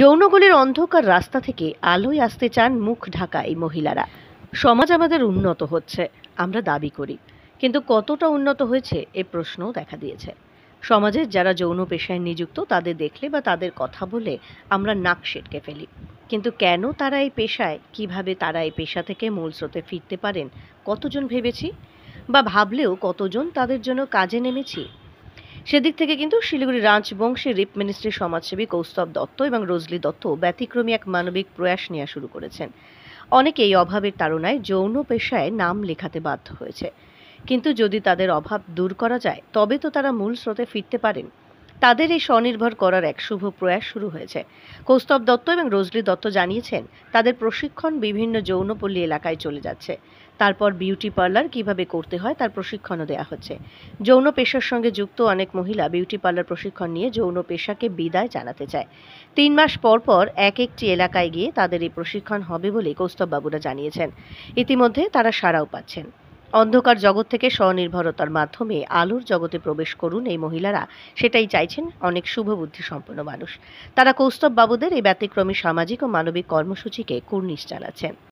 যৌনগুলির অন্ধকার রাস্তা থেকে আলোয় আসতে চান মুখ ঢাকা এই মহিলারা সমাজ আমাদের উন্নত হচ্ছে আমরা দাবি করি কিন্তু কতটা উন্নত হয়েছে এ প্রশ্নও দেখা দিয়েছে সমাজের যারা যৌন পেশায় নিযুক্ত তাদের দেখলে বা তাদের কথা বলে আমরা নাক সেটকে ফেলি কিন্তু কেন তারা এই পেশায় কিভাবে তারা এই পেশা থেকে মূল স্রোতে ফিরতে পারেন কতজন ভেবেছি বা ভাবলেও কতজন তাদের জন্য কাজে নেমেছি সেদিক থেকে কিন্তু শিলিগুড়ি রাজবংশী রিপ মিনিস্ট্রি সমাজসেবী কৌস্তব দত্ত এবং রজলি দত্ত ব্যতিক্রমী এক মানবিক প্রয়াস নেওয়া শুরু করেছেন অনেকে এই অভাবের তাড়নায় যৌন পেশায় নাম লেখাতে বাধ্য হয়েছে কিন্তু যদি তাদের অভাব দূর করা যায় তবে তো তারা মূল স্রোতে ফিরতে পারেন তাদের এই স্বনির্ভর করার এক শুভ প্রয়াস শুরু হয়েছে কৌস্তব দত্ত এবং রজলি দত্ত জানিয়েছেন তাদের প্রশিক্ষণ বিভিন্ন যৌনপল্লী এলাকায় চলে যাচ্ছে তারপর বিউটি পার্লার কিভাবে করতে হয় তার প্রশিক্ষণও দেওয়া হচ্ছে যৌন পেশার সঙ্গে যুক্ত অনেক মহিলা বিউটি পার্লার প্রশিক্ষণ নিয়ে যৌন পেশাকে বিদায় জানাতে চায় তিন মাস পর পর এক একটি এলাকায় গিয়ে তাদের এই প্রশিক্ষণ হবে বলে কৌস্তববাবুরা জানিয়েছেন ইতিমধ্যে তারা সাড়াও পাচ্ছেন অন্ধকার জগৎ থেকে স্বনির্ভরতার মাধ্যমে আলোর জগতে প্রবেশ করুন এই মহিলারা সেটাই চাইছেন অনেক শুভবুদ্ধি সম্পন্ন মানুষ তারা কৌস্তব বাবুদের এই ব্যতিক্রমী সামাজিক ও মানবিক কর্মসূচিকে কুর্নিশ জানাচ্ছেন